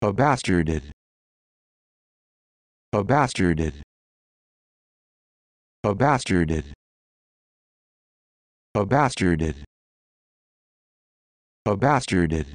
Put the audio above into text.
A bastarded. A bastarded. A bastarded. A bastarded. A bastarded.